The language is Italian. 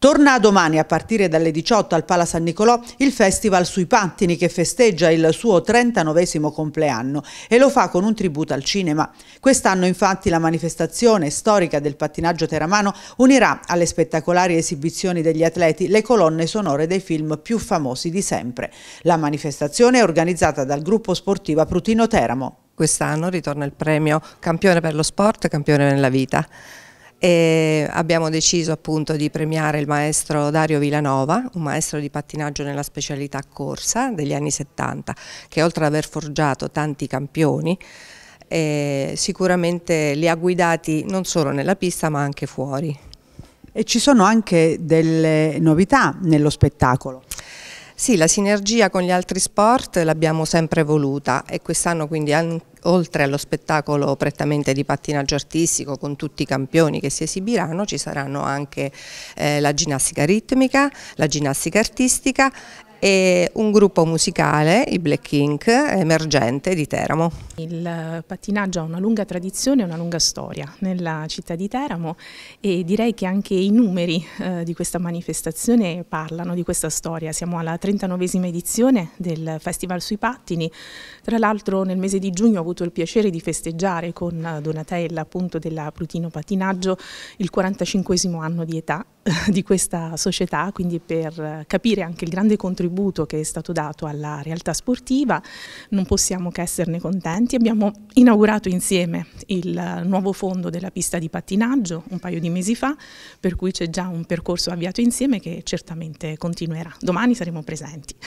Torna domani a partire dalle 18 al Pala San Nicolò il Festival sui Pattini che festeggia il suo 39 compleanno e lo fa con un tributo al cinema. Quest'anno infatti la manifestazione storica del pattinaggio teramano unirà alle spettacolari esibizioni degli atleti le colonne sonore dei film più famosi di sempre. La manifestazione è organizzata dal gruppo sportivo Prutino Teramo. Quest'anno ritorna il premio Campione per lo sport, e Campione nella vita e abbiamo deciso appunto di premiare il maestro Dario Vilanova, un maestro di pattinaggio nella specialità corsa degli anni 70, che oltre ad aver forgiato tanti campioni, eh, sicuramente li ha guidati non solo nella pista ma anche fuori. E ci sono anche delle novità nello spettacolo. Sì, la sinergia con gli altri sport l'abbiamo sempre voluta e quest'anno quindi oltre allo spettacolo prettamente di pattinaggio artistico con tutti i campioni che si esibiranno ci saranno anche eh, la ginnastica ritmica, la ginnastica artistica e un gruppo musicale, i Black Ink, emergente di Teramo. Il pattinaggio ha una lunga tradizione e una lunga storia nella città di Teramo e direi che anche i numeri eh, di questa manifestazione parlano di questa storia. Siamo alla 39esima edizione del Festival sui pattini. Tra l'altro nel mese di giugno ho avuto il piacere di festeggiare con Donatella appunto della Plutino Pattinaggio il 45 anno di età di questa società, quindi per capire anche il grande contributo che è stato dato alla realtà sportiva, non possiamo che esserne contenti. Abbiamo inaugurato insieme il nuovo fondo della pista di pattinaggio un paio di mesi fa, per cui c'è già un percorso avviato insieme che certamente continuerà. Domani saremo presenti.